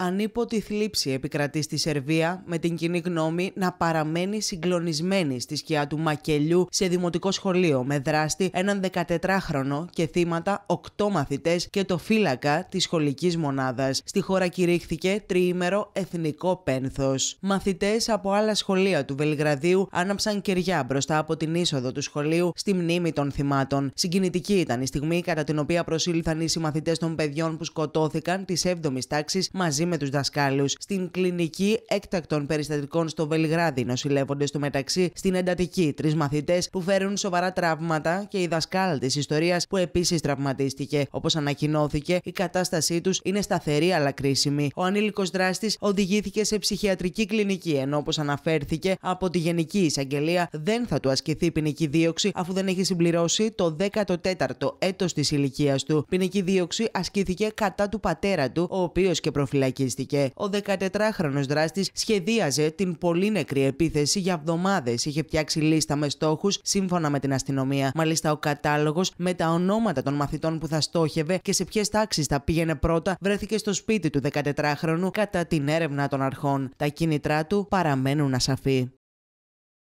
Ανίποτη θλίψη επικρατεί στη Σερβία, με την κοινή γνώμη να παραμένει συγκλονισμένη στη σκιά του μακελιού σε δημοτικό σχολείο, με δράστη έναν 14χρονο και θύματα 8 μαθητές και το φύλακα της σχολικής μονάδας. Στη χώρα κηρύχθηκε τριήμερο εθνικό πένθος. Μαθητές από άλλα σχολεία του Βελιγραδίου άναψαν κεριά μπροστά από την είσοδο του σχολείου στη μνήμη των θυμάτων. Συγκινητική ήταν η στιγμή κατά την οποία προσήλθαν οι συμμαθητέ των παιδιών που σκοτώθηκαν της 7η τάξης μαζί με τους δασκάλους στην κλινική έκτακτων περιστατικών στο Βελιγράδι, νοσηλεύονται στο μεταξύ στην εντατική τρεις μαθητές που φέρουν σοβαρά τραύματα και η δασκάλα της ιστορίας που επίσης τραυματίστηκε. Όπως ανακοινώθηκε, η κατάστασή τους είναι σταθερή αλλά κρίσιμη. Ο ανήλικος δράστης οδηγήθηκε σε ψυχιατρική κλινική, ενώ όπως αναφέρθηκε από τη Γενική Εισαγγελία δεν θα του ασκηθεί ποινική δίωξη αφού δεν έχει συμπληρώσει το 14ο έτος της ηλικίας του. Ποινική δίωξη ασκήθηκε κατά του πατέρα του, ο οποίος και προφυλακή ο 14χρονο δράστης σχεδίαζε την πολύ νεκρή επίθεση για εβδομάδες. Είχε φτιάξει λίστα με στόχους σύμφωνα με την αστυνομία. Μάλιστα, ο κατάλογος με τα ονόματα των μαθητών που θα στόχευε και σε ποιες τάξεις θα πήγαινε πρώτα βρέθηκε στο σπίτι του 14χρονου κατά την έρευνα των αρχών. Τα κίνητρά του παραμένουν ασαφή.